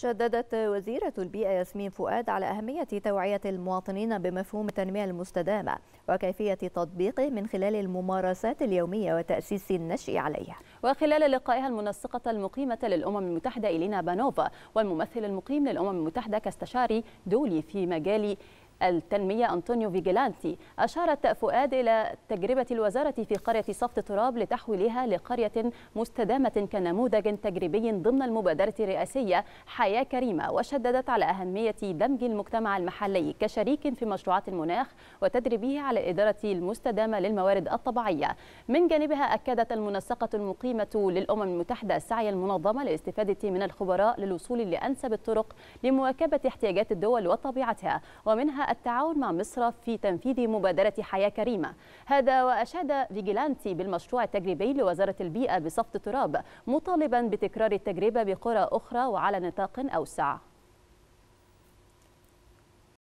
شددت وزيرة البيئة ياسمين فؤاد على أهمية توعية المواطنين بمفهوم التنمية المستدامة وكيفية تطبيقه من خلال الممارسات اليومية وتأسيس النشء عليها وخلال لقائها المنسقة المقيمة للأمم المتحدة إلينا بانوفا والممثل المقيم للأمم المتحدة كاستشاري دولي في مجال التنمية أنطونيو فيجيلانتي أشارت فؤاد إلى تجربة الوزارة في قرية صفت تراب لتحويلها لقرية مستدامة كنموذج تجريبي ضمن المبادرة الرئاسية حياة كريمة وشددت على أهمية دمج المجتمع المحلي كشريك في مشروعات المناخ وتدريبه على الإدارة المستدامة للموارد الطبيعية من جانبها أكدت المنسقة المقيمة للأمم المتحدة سعي المنظمة للاستفادة من الخبراء للوصول لأنسب الطرق لمواكبة احتياجات الدول وطبيعتها ومنها التعاون مع مصر في تنفيذ مبادرة حياة كريمة هذا وأشاد فيجيلانتي بالمشروع التجريبي لوزارة البيئة بصفت تراب مطالبا بتكرار التجربة بقرى أخرى وعلى نطاق أوسع